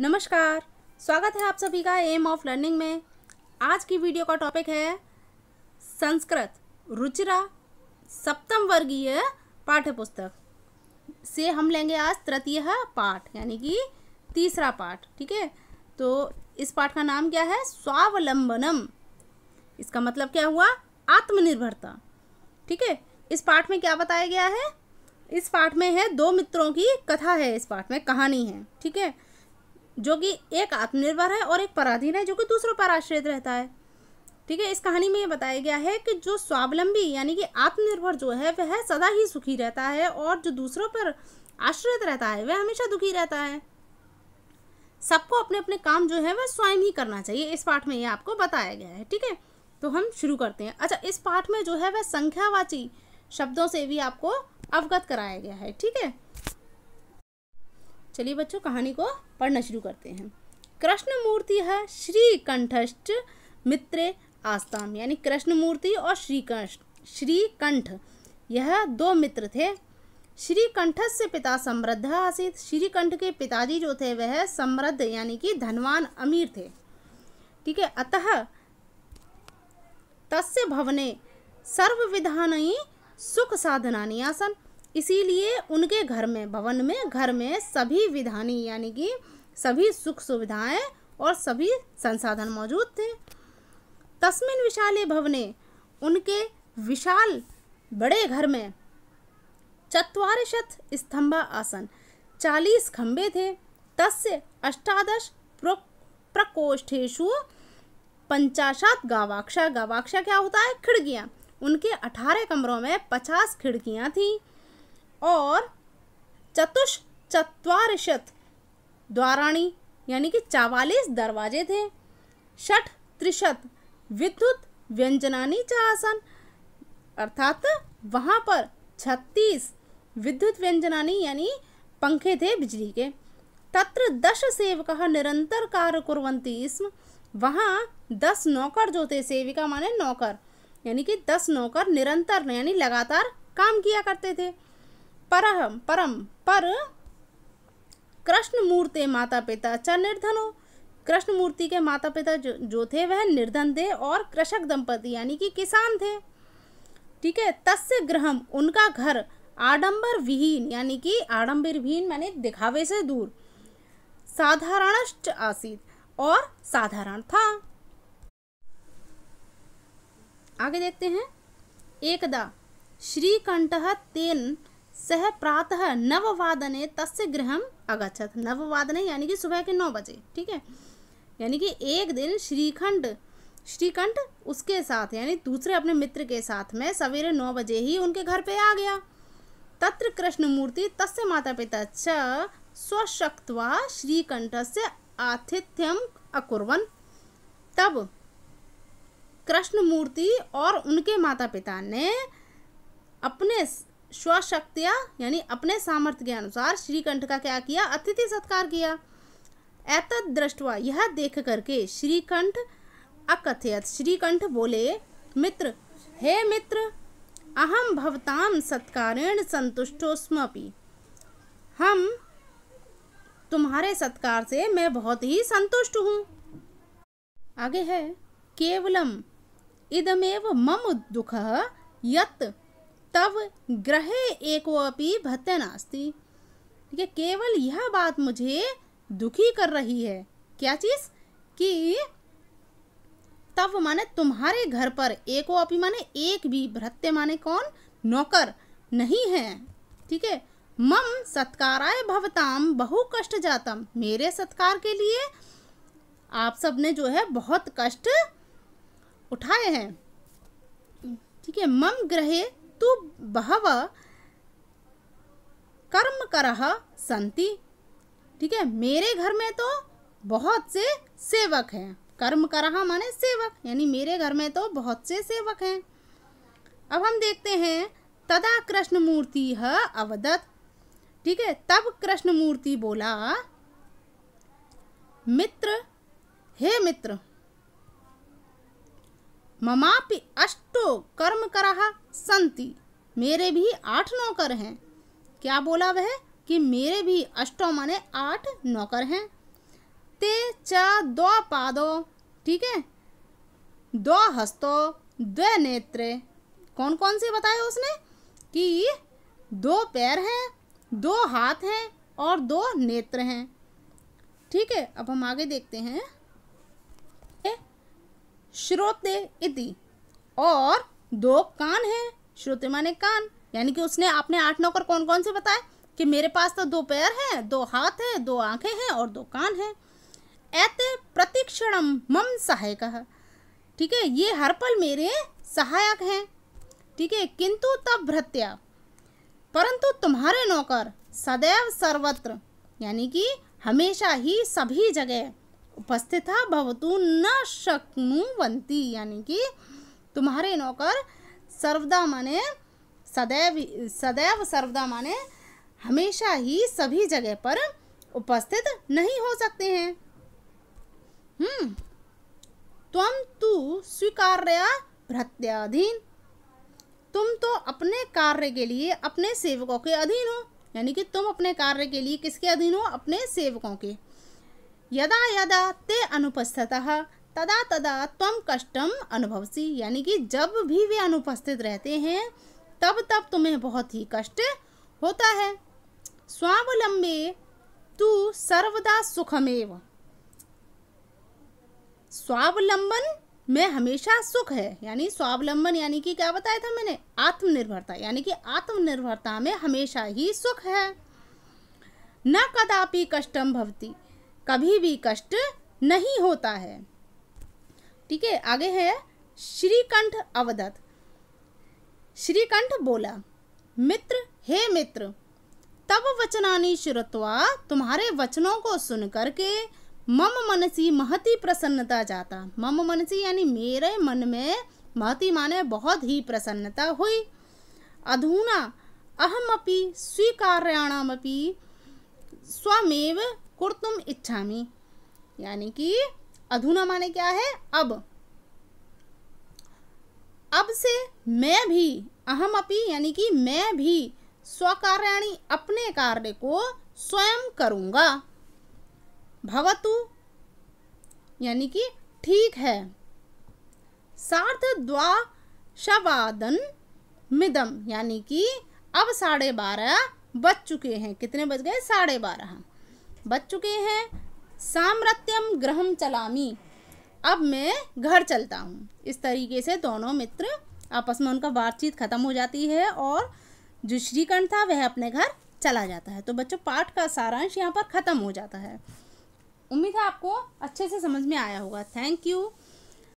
नमस्कार स्वागत है आप सभी का एम ऑफ लर्निंग में आज की वीडियो का टॉपिक है संस्कृत रुचिरा सप्तम वर्गीय पाठ्य पुस्तक से हम लेंगे आज तृतीय पाठ यानी कि तीसरा पाठ ठीक है तो इस पाठ का नाम क्या है स्वावलंबनम इसका मतलब क्या हुआ आत्मनिर्भरता ठीक है इस पाठ में क्या बताया गया है इस पाठ में है दो मित्रों की कथा है इस पाठ में कहानी है ठीक है जो कि एक आत्मनिर्भर है और एक पराधीन है जो कि दूसरों पर आश्रित रहता है ठीक है इस कहानी में ये बताया गया है कि जो स्वावलंबी यानी कि आत्मनिर्भर जो है वह सदा ही सुखी रहता है और जो दूसरों पर आश्रित रहता है वह हमेशा दुखी रहता है सबको अपने अपने काम जो है वह स्वयं ही करना चाहिए इस पाठ में ये आपको बताया गया है ठीक है तो हम शुरू करते हैं अच्छा इस पाठ में जो है वह संख्यावाची शब्दों से भी आपको अवगत कराया गया है ठीक है चलिए बच्चों कहानी को पढ़ना शुरू करते हैं कृष्णमूर्ति है श्री कंठस्थ मित्र आस्ताम यानी कृष्णमूर्ति और श्रीकंठ श्रीकंठ यह दो मित्र थे श्रीकंठ से पिता समृद्ध आसित श्रीकंठ के पिताजी जो थे वह समृद्ध यानी कि धनवान अमीर थे ठीक है अतः तस्य भवने सर्वविधान सुख साधनानी आसन इसीलिए उनके घर में भवन में घर में सभी विधानी यानी कि सभी सुख सुविधाएं और सभी संसाधन मौजूद थे तस्मिन विशाले भवने उनके विशाल बड़े घर में शत स्तंभा आसन चालीस खम्भे थे तस् अष्टादश प्रकोष्ठेशु पंचाशात गावाक्षा गावाक्षा क्या होता है खिड़कियाँ उनके अठारह कमरों में पचास खिड़कियाँ थीं और चतुष चतरिशत द्वाराणी यानी कि चवालीस दरवाजे थे षठ त्रिशत विद्युत व्यंजनानी चासन अर्थात वहाँ पर छत्तीस विद्युत व्यंजनानी यानी पंखे थे बिजली के तत्र दश सेवक निरंतर कार्य कुरंती इसम वहाँ दस नौकर जो थे सेविका माने नौकर यानी कि दस नौकर निरंतर यानी लगातार काम किया करते थे परहम परम पर कृष्ण मूर्ति माता पिता च निर्धनो कृष्ण मूर्ति के माता पिता जो, जो थे वह निर्धन थे और कृषक दंपति यानी कि किसान थे ठीक है तस्य ग्रहम उनका घर आडंबर विहीन यानी कि आडंबर विहीन मैंने दिखावे से दूर साधारण आसित और साधारण था आगे देखते हैं एकदा श्रीकंठ तेन सह प्रातः नववादने तस्य गृहम अगछत नववादने यानी कि सुबह के नौ बजे ठीक है यानी कि एक दिन श्रीखंड श्रीकंठ उसके साथ यानी दूसरे अपने मित्र के साथ में सवेरे नौ बजे ही उनके घर पे आ गया तत्र कृष्णमूर्ति तस्य माता पिता च स्वशक्तवा श्रीकंठ से आतिथ्यम अकुर्वन तब कृष्णमूर्ति और उनके माता पिता ने अपने स्वशक्तिया यानी अपने सामर्थ्य के अनुसार श्रीकंठ का क्या किया अतिथि सत्कार किया एतद दृष्टवा यह देख करके श्रीकंठ अकथयत श्रीकंठ बोले मित्र हे मित्र अहम भवताम सत्कारेण संतुष्टोस्मी हम तुम्हारे सत्कार से मैं बहुत ही संतुष्ट हूँ आगे है केवलम इदमेव मम दुख यत तव ग्रहे एकोपि भत्य नास्ती ठीक है केवल यह बात मुझे दुखी कर रही है क्या चीज़ कि तब माने तुम्हारे घर पर एको अपी माने एक भी भ्रत्य माने कौन नौकर नहीं है ठीक है मम सत्काराय भवताम बहु कष्ट जातम मेरे सत्कार के लिए आप सब ने जो है बहुत कष्ट उठाए हैं ठीक है मम ग्रहे तु बहवः कर्मकरः संति ठीक है मेरे घर में तो बहुत से सेवक हैं कर्मकरः माने सेवक यानी मेरे घर में तो बहुत से सेवक हैं अब हम देखते हैं तदा कृष्ण मूर्ति अवदत ठीक है तब कृष्ण मूर्ति बोला मित्र हे मित्र ममापि अष्टो कर्म कर्मकराः संति मेरे भी आठ नौकर हैं क्या बोला वह कि मेरे भी अष्टो माने आठ नौकर हैं ते च दो पादो ठीक है दो हस्तो द्व नेत्र कौन कौन से बताए उसने कि दो पैर हैं दो हाथ हैं और दो नेत्र हैं ठीक है अब हम आगे देखते हैं श्रोते इति और दो कान हैं श्रोते माने कान यानी कि उसने आपने आठ नौकर कौन कौन से बताए कि मेरे पास तो दो पैर हैं दो हाथ हैं दो आंखें हैं और दो कान हैं ऐते प्रतिक्षणम मम सहायक ठीक है ये हर पल मेरे सहायक हैं ठीक है किंतु तब भृत्या परंतु तुम्हारे नौकर सदैव सर्वत्र यानी कि हमेशा ही सभी जगह उपस्थिता भवतु न शक्नुवंती यानी कि तुम्हारे नौकर सर्वदा माने सदैव सदैव सर्वदा माने हमेशा ही सभी जगह पर उपस्थित नहीं हो सकते हैं हम्म तुम तु स्वीकार्य भ्रत्याधीन तुम तो अपने कार्य के लिए अपने सेवकों के अधीन हो यानी कि तुम अपने कार्य के लिए किसके अधीन हो अपने सेवकों के यदा यदा ते अनुपस्थित तदा तदा तम कष्टम अनुभवसी यानी कि जब भी वे अनुपस्थित रहते हैं तब तब तुम्हें बहुत ही कष्ट होता है स्वावलंबे तू सर्वदा सुखमेव स्वावलंबन में हमेशा सुख है यानी स्वावलंबन यानी कि क्या बताया था मैंने आत्मनिर्भरता यानी कि आत्मनिर्भरता में हमेशा ही सुख है न कदापि कष्टम भवती कभी भी कष्ट नहीं होता है ठीक है आगे है श्रीकंठ अवदत श्रीकंठ बोला मित्र हे मित्र तब वचनानी श्रुत्वा तुम्हारे वचनों को सुन करके मम मनसी महती प्रसन्नता जाता मम मनसी यानी मेरे मन में महती माने बहुत ही प्रसन्नता हुई अधूना अहम अपनी स्वीकार्याणामपि स्वमेव कुर्तुम इच्छा यानी कि अधूना माने क्या है अब अब से मैं भी अहम अपी यानी कि मैं भी स्वकार्याणी अपने कार्य को स्वयं करूंगा भवतु यानी कि ठीक है सार्ध द्वाशवादन मिदम यानी कि अब साढ़े बारह बज चुके हैं कितने बज गए साढ़े बारह बच चुके हैं साम्रत्यम ग्रहम चलामी अब मैं घर चलता हूँ इस तरीके से दोनों मित्र आपस में उनका बातचीत खत्म हो जाती है और जो श्रीकंड था वह अपने घर चला जाता है तो बच्चों पाठ का सारांश यहाँ पर ख़त्म हो जाता है उम्मीद है आपको अच्छे से समझ में आया होगा थैंक यू